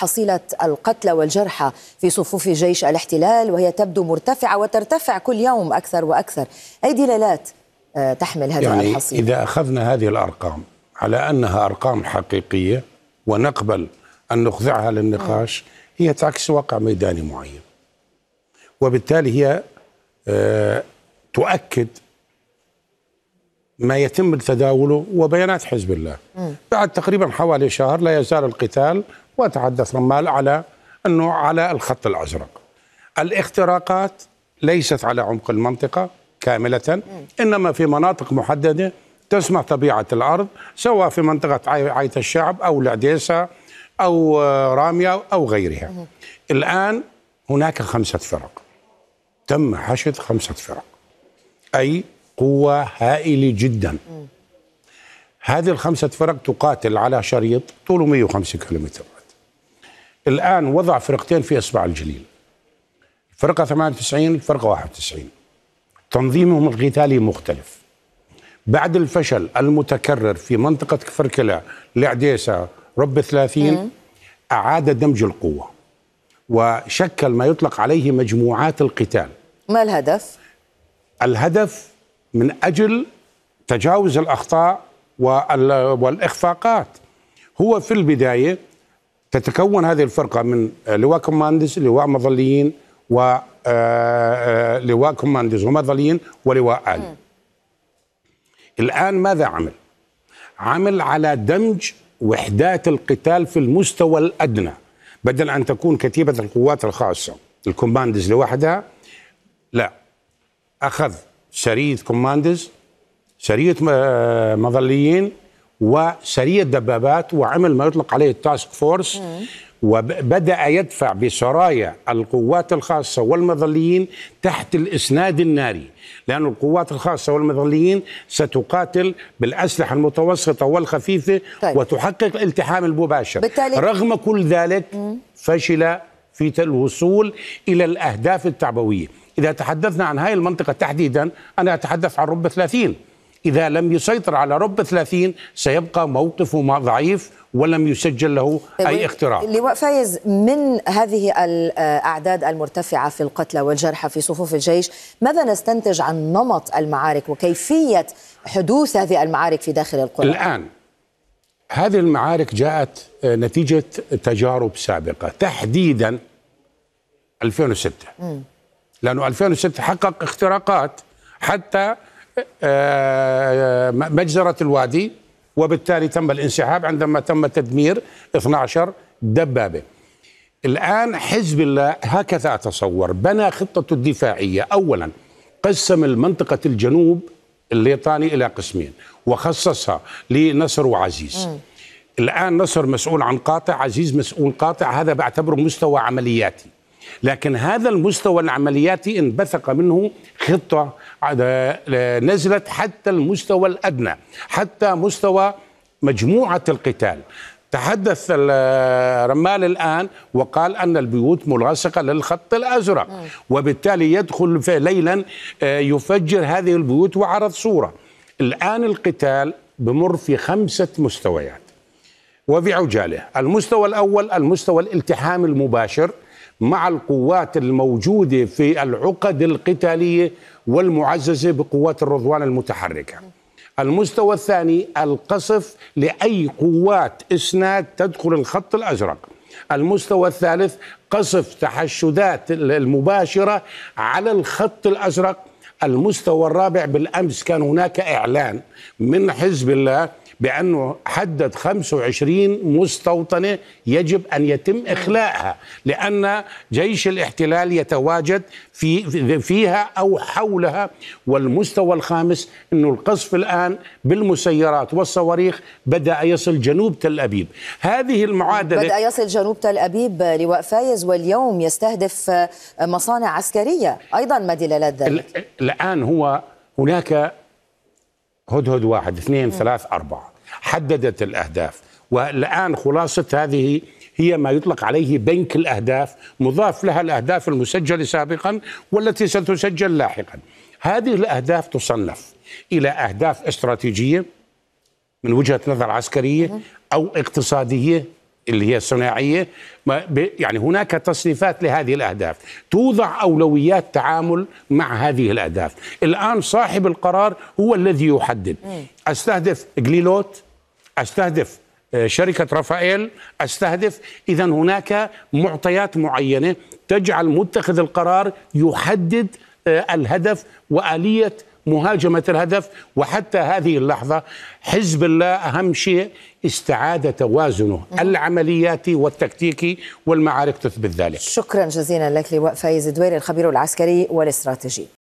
حصيلة القتلى والجرحى في صفوف جيش الاحتلال وهي تبدو مرتفعة وترتفع كل يوم أكثر وأكثر أي دلالات آه، تحمل هذه يعني الحصيلة إذا أخذنا هذه الأرقام على أنها أرقام حقيقية ونقبل أن نخضعها للنقاش هي تعكس واقع ميداني معين وبالتالي هي آه، تؤكد ما يتم تداوله وبيانات حزب الله بعد تقريبا حوالي شهر لا يزال القتال وتحدث رمال على أنه على الخط الأزرق الاختراقات ليست على عمق المنطقة كاملة إنما في مناطق محددة تسمح طبيعة الأرض سواء في منطقة عاية الشعب أو العديسة أو آه، رامية أو غيرها الآن هناك خمسة فرق تم حشد خمسة فرق أي قوة هائلة جدا هذه الخمسة فرق تقاتل على شريط طوله 150 كيلومتر الآن وضع فرقتين في إصبع الجليل فرقة 98 فرقة 91 تنظيمهم القتالي مختلف بعد الفشل المتكرر في منطقة كفركلة لعديسة رب 30 أعاد دمج القوة وشكل ما يطلق عليه مجموعات القتال ما الهدف؟ الهدف من أجل تجاوز الأخطاء والإخفاقات هو في البداية تتكون هذه الفرقة من آه، لواء كوماندز لواء مظليين و آه، آه، لواء كوماندز ومظليين ولواء آلي الآن ماذا عمل؟ عمل على دمج وحدات القتال في المستوى الأدنى بدل أن تكون كتيبة القوات الخاصة الكوماندز لوحدها لا أخذ سرية كوماندز سرية مظليين وسريع الدبابات وعمل ما يطلق عليه التاسك فورس وبدأ يدفع بسرايا القوات الخاصة والمظليين تحت الإسناد الناري لأن القوات الخاصة والمظليين ستقاتل بالأسلحة المتوسطة والخفيفة طيب. وتحقق التحام المباشر بالتالي... رغم كل ذلك فشل في الوصول إلى الأهداف التعبوية إذا تحدثنا عن هذه المنطقة تحديدا أنا أتحدث عن رب 30 إذا لم يسيطر على رب 30 سيبقى موقفه ضعيف ولم يسجل له أي اختراع لواء فايز من هذه الأعداد المرتفعة في القتلى والجرحى في صفوف الجيش ماذا نستنتج عن نمط المعارك وكيفية حدوث هذه المعارك في داخل القرى الآن هذه المعارك جاءت آه، نتيجة تجارب سابقة تحديدا 2006 م. لأنه 2006 حقق اختراقات حتى آه، آه، مجزرة الوادي وبالتالي تم الانسحاب عندما تم تدمير 12 دبابة الآن حزب الله هكذا أتصور بنى خطة الدفاعية أولا قسم المنطقة الجنوب الليطاني إلى قسمين وخصصها لنصر وعزيز م. الآن نصر مسؤول عن قاطع عزيز مسؤول قاطع هذا بعتبره مستوى عملياتي لكن هذا المستوى العملياتي انبثق منه خطة آه، آه، نزلت حتى المستوى الأدنى حتى مستوى مجموعة القتال تحدث آه، رمال الآن وقال أن البيوت ملاصقة للخط الأزرق نعم. وبالتالي يدخل في ليلا يفجر هذه البيوت وعرض صورة الآن القتال بمر في خمسة مستويات وبعجاله المستوى الأول المستوى الالتحام المباشر مع القوات الموجودة في العقد القتالية والمعززة بقوات الرضوان المتحركة المستوى الثاني القصف لأي قوات إسناد تدخل الخط الأزرق المستوى الثالث قصف تحشدات المباشرة على الخط الأزرق المستوى الرابع بالأمس كان هناك إعلان من حزب الله بأنه حدد 25 مستوطنة يجب أن يتم إخلاءها لأن جيش الاحتلال يتواجد في فيها أو حولها والمستوى الخامس أنه القصف الآن بالمسيرات والصواريخ بدأ يصل جنوب تل أبيب هذه المعادلة بدأ يصل جنوب تل أبيب لواء فايز واليوم يستهدف مصانع عسكرية أيضا ما دلالات ذلك الآن هو هناك هدهد واحد اثنين ثلاث أربعة حددت الأهداف والآن خلاصة هذه هي ما يطلق عليه بنك الأهداف مضاف لها الأهداف المسجلة سابقا والتي ستسجل لاحقا هذه الأهداف تصنف إلى أهداف استراتيجية من وجهة نظر عسكرية نعم. أو اقتصادية اللي هي الصناعية يعني هناك تصنيفات لهذه الأهداف توضع أولويات تعامل مع هذه الأهداف الآن صاحب القرار هو الذي يحدد نعم. أستهدف جليلوت استهدف آه، شركة رافائيل استهدف إذا هناك معطيات معينة تجعل متخذ القرار يحدد آه، الهدف وآلية مهاجمة الهدف وحتى هذه اللحظة حزب الله أهم شيء استعادة توازنه العملياتي والتكتيكي والمعارك تثبت ذلك شكرا جزيلا لك لواء فايز دويري الخبير العسكري والاستراتيجي